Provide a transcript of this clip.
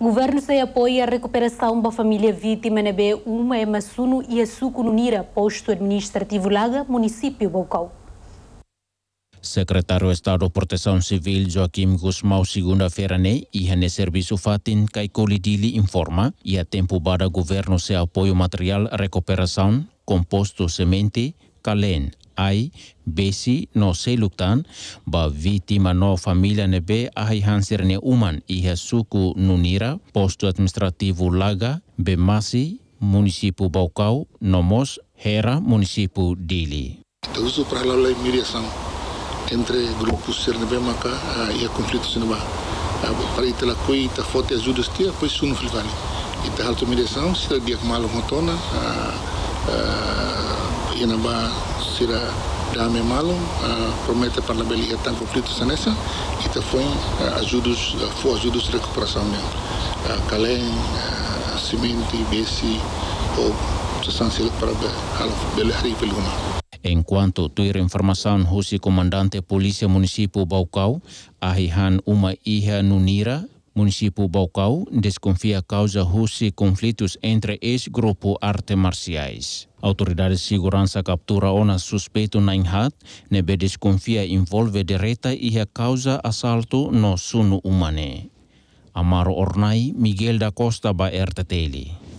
O governo se apoia à recuperação da família vítima na B1 é Massuno e Açuco no Nira, posto administrativo Laga, município Bocau. Secretário de Estado de Proteção Civil Joaquim Guzmão segunda-feira ne e ne serviço fatin Caicolidili informa e a tempo para governo se apoio material recuperação composto semente calen ai besi no seluktan ba vítima no família nebe ai hanser ne uman iha suku nunira posto administrativo Laga Bemasi município Baucau Nomos Hera município Dili. Uso para lá a imediação entre grupos Sernebe Maca ah, e a conflito Sineba. Para ah, ir lá coi ta foto ajuda este apoio suno filvani. E ta halto mediação se dia mal motona a ah, Inaba îmbunătățirea de arme malo, promete para a belia tan conflitos nessa e te foi ajudos, foi ajudos de recuperação dentro. Calém, semente, besi, ou substâncias para a e Peluma. Enquanto tuir informação o comandante polícia município Baucau, ahihan uma iha nunira Município Baucau desconfia causa russe conflitos entre ex-grupo artes marciais. Autoridades de segurança captura ona suspeito na Inhat, nebe desconfia envolve direta e a causa assalto no suno humane. Amaro Ornai, Miguel da Costa, ba RTTL.